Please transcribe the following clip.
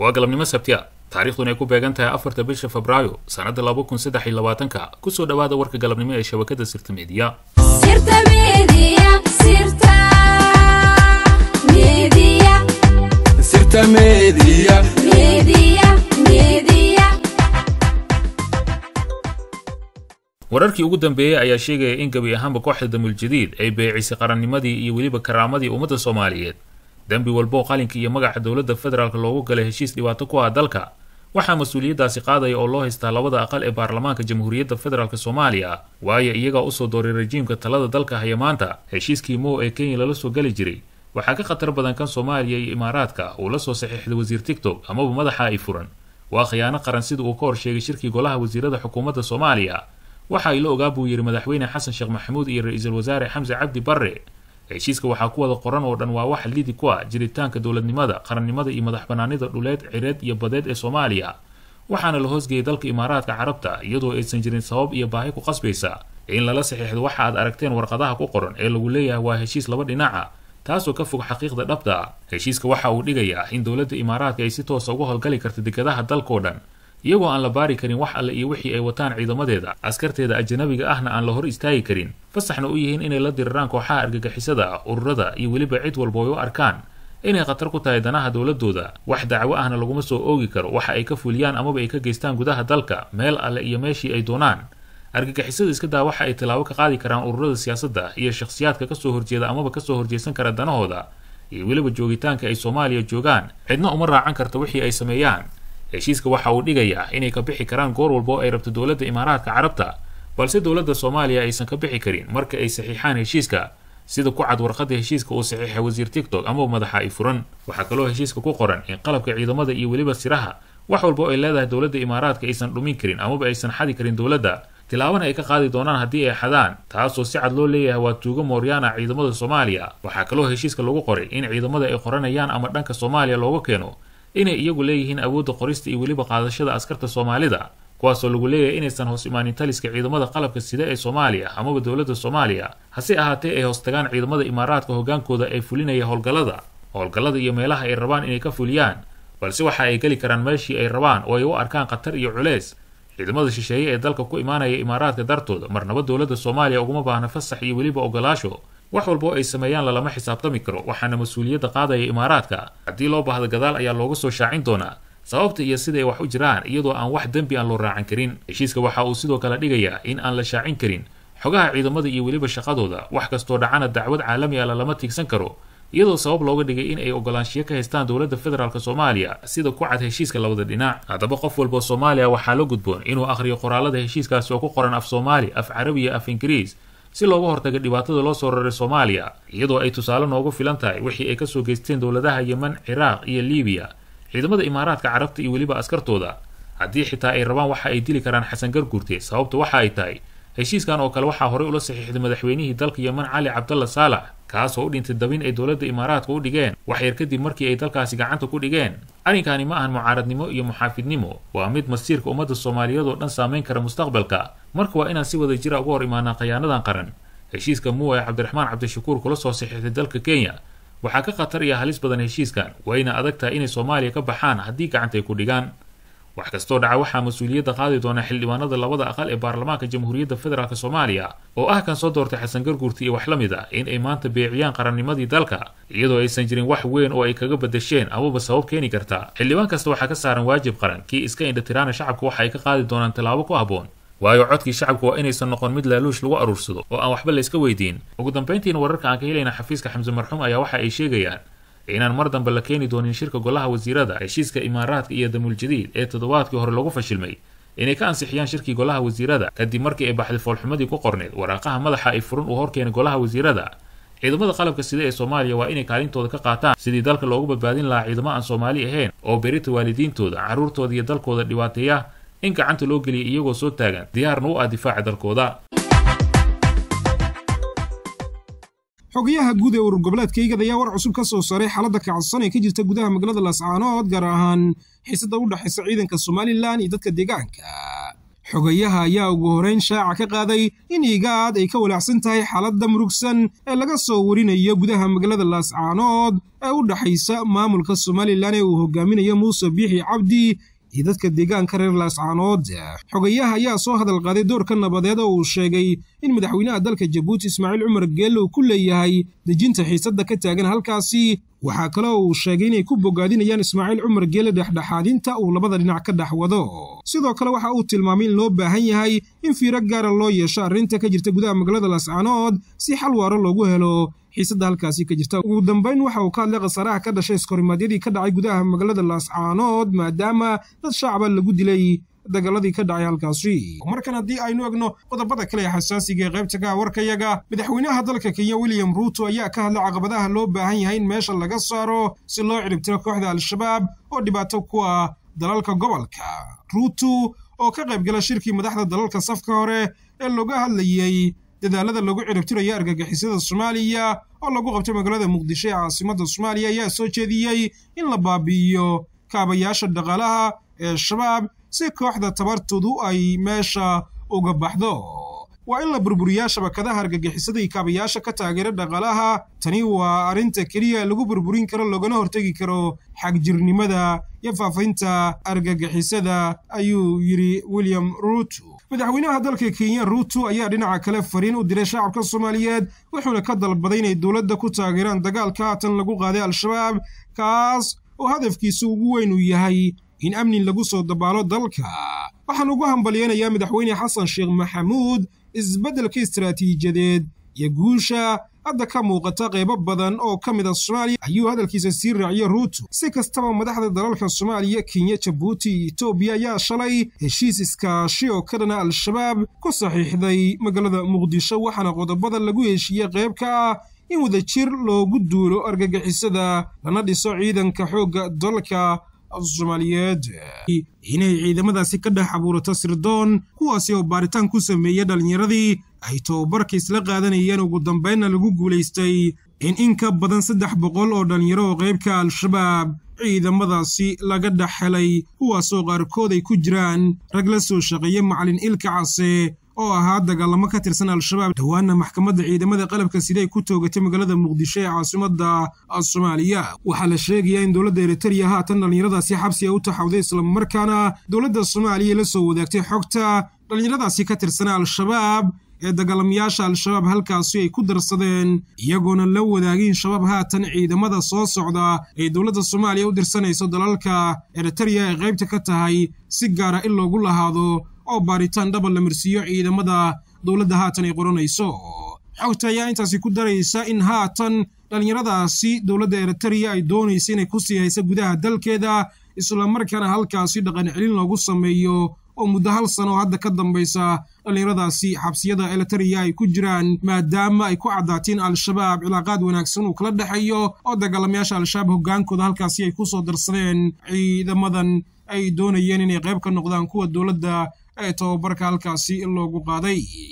waa galabnimo sabti a taariikhduna ay ku beegan tahay afarta bisha febraayo sannadda laba kun saddex iyo labaatanka kusoo dhawaada warka galabnimo ee shabakada sirta mediya wararkii ugu dambeeyey ayaa sheegaya in gebi ahaanba kooxda damuljadiid ay beecisay qarannimadii iyo weliba karaamadii ummadda soomaaliyeed dembi walbo qalinka iyo magaca dowladda federaalk loogu galay heshiis dhibaato ku ah dalka waxaa mas-uuliyaddaasi qaadaya oo loo haystaa labada aqal ee baarlamaanka jamhuuriyadda federaalk soomaaliya waayo iyagaa usoo dooray rajiimka talada dalka haya maanta heshiiskii mo ee kenya lala soo geli jiray waxaa ka khatar badan kan soomaaliya iyo imaaraadka uu la soo saxiixday wasiir tigtok amaba madaxa ay furan waa khiyaano qaran sida uu ka hor sheegay shirkii golaha wasiirada xukuumadda soomaaliya waxa ay ogaa buu yidhi madaxweyne xasan sheekh maxamuud iyo raiisul wasaare xamse cabdi barre heshiiska waxaa ku wada qoran oo dhan waa wax lidi ku ah jiritaanka dowladnimada qarannimada iyo madax banaanida dhuleed cireed iyo badeed ee soomaaliya waxaana la hoosgeeyay dalka imaaraadka carabta iyadoo aysan jirin sabab iyo baahi ku qasbaysa in lala saxiixdo waxa aad aragteen warqadaha ku qoran ee lagu leeyahay waa heshiis laba dhinaca taasoo ka fog xaqiiqda dhabta heshiiska waxa uu dhigayaa in dowladda imaaraadka ay si toosa ah uga howlgali karta dekedaha dalkao dhan iyagoo aan la baari karin wax alle iyo wixii ay wataan ciidamadeeda askarteeda ajanabiga ahna aan la hor istaagi karin fasaxna u yihiin inay la diriraan kooxaha argagixisada ururada iyo weliba cid walba ay u arkaan inay khatar ku tahay danaha dowladdooda wax dacwo ahna laguma soo oogi karo waxa ay ka fuliyaan amaba ay ka geystaan gudaha dalka meel alle iyo meeshii ay doonaan argagixisada iskadaa waxa ay tilaabo ka qaadi karaan ururada siyaasadda iyo shakhsiyaadka kasoo horjeeda amaba kasoo horjeysan kara danahooda iyo weliba joogitaanka ay soomaaliya joogaan cidna uma raacan karta wixii ay sameeyaan heshiiska waxa uu dhigayaa inay ka bixi karaan goor walba oo ay rabto dowladda imaaraadka carabta balse dowladda soomaaliya aysan ka bixi karin marka ay saxiixaan heshiiska sida ku cad warqada heshiiska uu saxiixay wasiir tictok ama madaxa ay furan waxaa kaloo heshiiska ku qoran in qalabka ciidamada iyo weliba siraha wax walba oo ay leedahay dowladda imaaraadka aysan dhumin karin amaba aysan xadi karin dowladda tilaabana ay ka qaadi doonaan haddii ay xadaan taasoo si cad loo leeyahay waa tuugo mooryaana ciidamada soomaaliya waxaa kaloo heshiiska lagu qoray in ciidamada ay qoranayaan ama dhanka soomaaliya looga keeno inay iyagu leeyihiin awoodda qorista iyo weliba qaadashada askarta soomaalida kuwaasoo lagu leeyahay inaysan hoos imaanin taliska ciidamada qalabka sida ee soomaaliya amaba dowladda soomaaliya hase ahaatee ay hoostagaan ciidamada imaaraadka hoggaankooda ee fulinaya howlgallada howlgallada iyo meelaha ay rabaan inay ka fuliyaan balse waxa ay geli karaan meeshii ay rabaan oo ay u arkaan khatar iyo culeys ciidamada shisheeye ee dalka ku imaanaya imaaraadka dartood marnaba dowladda soomaaliya uguma baahna fasax iyo weliba ogolaasho wax walba oo ay sameeyaan lalama xisaabtami karo waxaana mas-uuliyadda qaadaya imaaraadka haddii loo baahda gadaal ayaa looga soo shaacin doonaa sababta iyo siday wax u jiraan iyadoo aan wax dembi aan loo raacan karin heshiiska waxa uu sidoo kale dhigayaa in aan la shaacin karin xogaha ciidamada iyo weliba shaqadooda wax kastoo dhacana dacwad caalami a ah lalama tiigsan karo iyadoo sabab looga dhigay in ay ogolaanshiyo ka haystaan dowladda federaalk soomaaliya sida ku cad heshiiska labada dhinac haddaba qof walba soomaaliya waxaa la gudboon inuu akhriyo qoraallada heshiiskaasi oo ku qoran af soomaali af carabi iyo af ingiriis si looga hortaga dhibaatada loo soo raray soomaaliya iyadoo ay tusaale noogu filan tahay wixii ay kasoo geysteen dowladaha yeman ciraaq iyo liibiya ciidamada imaaraadka carabta iyo weliba askartooda haddii xitaa ay rabaan waxa ay dili karaan xasan garguurte sababta waxa ay tahay heshiiskan oo kale waxaa horey ula saxiixday madaxweynihii dalka yeman cali cabdalla saalax kaasoo u dhintay dabin ay dowladda imaaraadka u dhigeen wax yar kadib markii ay dalkaasi gacanta ku dhigeen arrinkani ma ahan mucaaradnimo iyo muxaafidnimo waa mid masiirka ummadda soomaaliyeed oo dhan saamayn kara mustaqbalka marka waa inaan si wada jira ah uga hor imaanaa khayaanadan qaran heshiiska muwa ee cabdiraxmaan cabdishakuur kula soo saxiixday dalka kenya waxaa ka khatar iyo halis badan heshiiskan wayna adag tahay inay soomaaliya ka baxaan haddii gacanta ay ku dhigaan wax kastoo dhaca waxaa mas-uuliyadda qaadi doona xildhibaanada labada aqal ee baarlamaanka jamhuuriyadda federaalk soomaaliya oo ah kan soo doortay xasan garguurti iyo wax la mid a ah in ay maanta beeciyaan qarannimadii dalka iyadoo aysan jirin wax weyn oo ay kaga badasheen amaba sabab keeni karta xildhibaan kasta waxaa ka saaran waajib qaran kii iska indhatiraana shacabka waxa ay ka qaadi doonaan tallaabo ku habboon waayo codkii shacabku waa inaysan noqon mid laaluush lagu aruursado oo aan waxba layska weydiin ugu dambayntiina wararka aan ka helayna xafiiska xamse marxuum ayaa waxa ay sheegayaan inaan mar dambe la keeni doonin shirka golaha wasiirada heshiiska imaaraadka iyo damuuljadiid ee toddobaadkii hore lagu fashilmay inay ka ansixiyaan shirkii golaha wasiirada kadib markii ay foolxumadii ku qorneyd waraaqaha madaxa ay furan uu horkeenay golaha wasiirada ciidamada qalabka sida ee soomaaliya waa inay kaalintooda ka qaataan sidii dalka loogu badbaadin lahaa ciidamo aan soomaali ahayn oo berita waalidiintooda carruurtooda iyo dalkooda dhibaateeya in gacanta loo geliyay iyagoo soo taagan diyaarna u ah difaaca dalkooda xogayaha guud ee urur goboleedka igad ayaa war cusub ka soo saaray xaaladda kacadsan ee ka jirta gudaha magaalada laascaanood gaar ahaan xiisadda u dhexaysa ciidanka somalilan iyo dadka deegaanka xogayaha ayaa ugu horeyn shaaca ka qaaday in igaad ay ka walaacsan tahay xaaladda murugsan ee laga soo warinayo gudaha magaalada laascaanood ee u dhexaysa maamulka somalilan ee uu hogaaminayo muuse biixi cabdi iyo dadka deegaanka reer laascaanood xogayaha ayaa soo hadal qaaday doorka nabadeed oo uu sheegay in madaxweynaha dalka jabuuti ismaaciil cumar geelle ku leeyahay dejinta xiisadda ka taagan halkaasi waxaa kale oo uu sheegay inay ku bogaadinayaan ismaaciil cumar geelle dhexdhexaadinta uu labada dhinac ka dhex wado sidoo kale waxa uu tilmaamay in loo baahan yahay in fiiro gaara ah loo yeesho arrinta ka jirta gudaha magaalada laascaanood si xal waaro loogu helo xiisadda halkaasi ka jirta ugu dambeyn waxa uu ka hadlay khasaaraha ka dhashay iskorimaadyadii ka dhacay gudaha magaalada laascaanood maadaama dad shacaba lagu dilay dagaaladii ka dhacay halkaasi markan haddii aynu egno qodobada kale ee xasaasiga ee qaybta kaa warkayaga madaxweynaha dalka kenya william ruuto ayaa ka hadlay caqabadaha loo baahan yahay in meesha laga saaro si loo ciribtiro kooxda al-shabaab oo dhibaato ku ah dalalka gobolka ruuto oo ka qayb qaybgala shirkii madaxda dalalka safka hore ee looga hadlayey dadaalada lagu cirabtirayo argagixisada soomaaliya oo lagu qabtay magaalada muqdisho ee caasimadda soomaaliya ayaa soo jeediyey in la baabi'iyo kaabayaasha dhaqaalaha ee shabaab si kooxda tabartoodu ay meesha uga baxdo waa in la burburiyaa shabakadaha argagixisada iyo kaabayaasha ka taageera dhaqaalaha tani waa arrinta keliya lagu burburin karo loogana hortegi karo xagjirnimada iyo faafinta argagixisada ayuu yidhi william ruuto madaxweynaha dalka kenya ruuto ayaa dhinaca kale fariin u diray shacabka soomaaliyeed wuxuuna ka dalbaday inay dowladda ku taageeraan dagaalka haatan lagu qaaday al-shabaab kaas oo hadafkiisu ugu weyn uu yahay in amni lagu soo dabaalo dalka waxaan ugu hambalyeynayaa madaxweyne xasan sheekh maxamuud isbeddelka istaraatiijiyadeed iyo guusha hadda ka muuqata qaybo badan oo ka mid a ah soomaaliya ayuu hadalkiisa sii raaciye ruuto si kastaba madaxda dalalka soomaaliya kenya jabuuti iyo etoobiya ayaa shalay heshiis iskaashi oo ka dhana al-shabaab ku saxiixday magaalada muqdisho waxaana qodobada lagu heshiiyey qayb ka ah in wadajir loogu duulo argagixisada lana dhiso ciidanka xoogga dalalka soomaaliyeed inay ciidamadaasi ka dhex abuurato sirdoon kuwaasi oo baaritaan ku sameeyey dhallinyaradii ay tobabarka isla qaadanayeen ugu dambaynna lagu guulaystay in in ka badan saddex boqol oo dhallinyaro oo qaybka al-shabaab ciidamadaasi laga dhex helay kuwaasoo qaarkood ay ku jiraan rag la soo shaqeeya macalin ilka case oo ahaa dagaalamo ka tirsan al-shabaab dhowaana maxkamadda ciidamada qalabka siday ku toogatay magaalada muqdisho ee caasimadda soomaaliya waxaa la sheegayaa in dowladda eritariya haatan dhallinyaradaasi xabsi xabsiga ah u taxawday islamarkaana dowladda soomaaliya la soo wadaagtay xogta dhallinyaradaasi ka tirsanaa al-shabaab ee dagaalamayaasha al-shabaab halkaasi ay ku darsadeen iyagoona la wadaagin shabaab haatan ciidamada soo socda ay dowladda soomaaliya u dirsanayso dalalka eritariya ee qaybta ka tahay si gaara in loogu lahaado oo baaritaan dhaba la marsiiyo ciidamada dowladda haatan ay qoranayso xogta ayaa intaasi ku daraysa in haatan dhallinyaradaasi dowladda eritariya ay doonaysa inay ku sii haysa gudaha dalkeeda islamarkaana halkaasi dhaqan celin loogu sameeyo oo muddo hal sano oo hadda ka dambaysa dhallinyaradaasi xabsiyada eritariya ay ku jiraan maadaama ay ku caddaatiin al-shabaab cilaaqaad wanaagsan uu kala dhexeeyo oo dagaalamayaasha al-shabaab hoggaankooda halkaasi ay ku soo darsadeen ciidamadan ay doonayeen inay qayb ka noqdaan kuwa dowladda ee tababarka halkaasi loogu qaaday